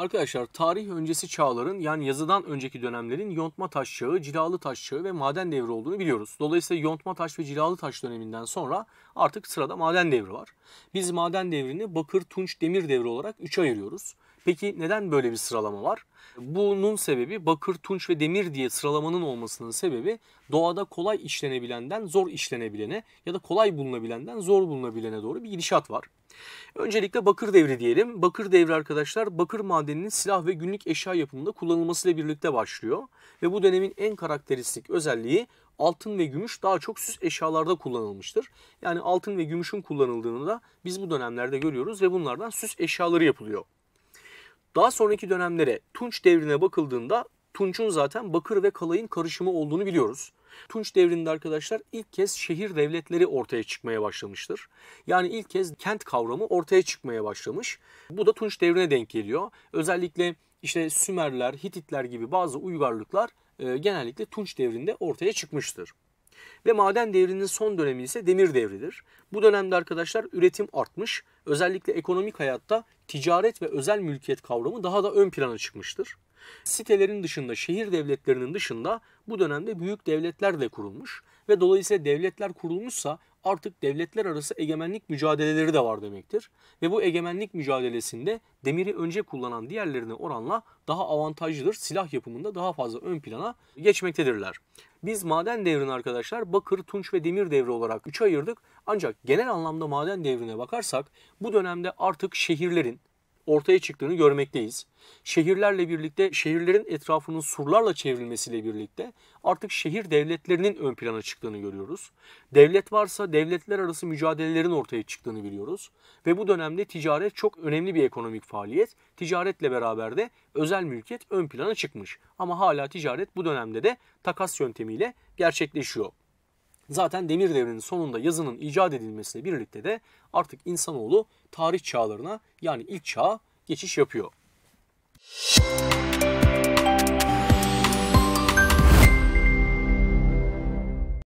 Arkadaşlar tarih öncesi çağların yani yazıdan önceki dönemlerin yontma taş çağı, cilalı taş çağı ve maden devri olduğunu biliyoruz. Dolayısıyla yontma taş ve cilalı taş döneminden sonra artık sırada maden devri var. Biz maden devrini bakır, tunç, demir devri olarak 3'e ayırıyoruz. Peki neden böyle bir sıralama var? Bunun sebebi bakır, tunç ve demir diye sıralamanın olmasının sebebi doğada kolay işlenebilenden zor işlenebilene ya da kolay bulunabilenden zor bulunabilene doğru bir gidişat var. Öncelikle bakır devri diyelim. Bakır devri arkadaşlar bakır madeninin silah ve günlük eşya yapımında kullanılmasıyla birlikte başlıyor. Ve bu dönemin en karakteristik özelliği altın ve gümüş daha çok süs eşyalarda kullanılmıştır. Yani altın ve gümüşün kullanıldığını da biz bu dönemlerde görüyoruz ve bunlardan süs eşyaları yapılıyor. Daha sonraki dönemlere Tunç devrine bakıldığında Tunç'un zaten Bakır ve Kalay'ın karışımı olduğunu biliyoruz. Tunç devrinde arkadaşlar ilk kez şehir devletleri ortaya çıkmaya başlamıştır. Yani ilk kez kent kavramı ortaya çıkmaya başlamış. Bu da Tunç devrine denk geliyor. Özellikle işte Sümerler, Hititler gibi bazı uygarlıklar e, genellikle Tunç devrinde ortaya çıkmıştır. Ve maden devrinin son dönemi ise demir devridir. Bu dönemde arkadaşlar üretim artmış. Özellikle ekonomik hayatta ticaret ve özel mülkiyet kavramı daha da ön plana çıkmıştır. Sitelerin dışında, şehir devletlerinin dışında bu dönemde büyük devletler de kurulmuş ve dolayısıyla devletler kurulmuşsa artık devletler arası egemenlik mücadeleleri de var demektir. Ve bu egemenlik mücadelesinde demiri önce kullanan diğerlerine oranla daha avantajlıdır. Silah yapımında daha fazla ön plana geçmektedirler. Biz maden devrini arkadaşlar bakır, tunç ve demir devri olarak üçe ayırdık. Ancak genel anlamda maden devrine bakarsak bu dönemde artık şehirlerin, ortaya çıktığını görmekteyiz. Şehirlerle birlikte şehirlerin etrafının surlarla çevrilmesiyle birlikte artık şehir devletlerinin ön plana çıktığını görüyoruz. Devlet varsa devletler arası mücadelelerin ortaya çıktığını biliyoruz ve bu dönemde ticaret çok önemli bir ekonomik faaliyet. Ticaretle beraber de özel mülkiyet ön plana çıkmış. Ama hala ticaret bu dönemde de takas yöntemiyle gerçekleşiyor. Zaten demir devrinin sonunda yazının icat edilmesiyle birlikte de artık insanoğlu tarih çağlarına yani ilk çağa geçiş yapıyor. Müzik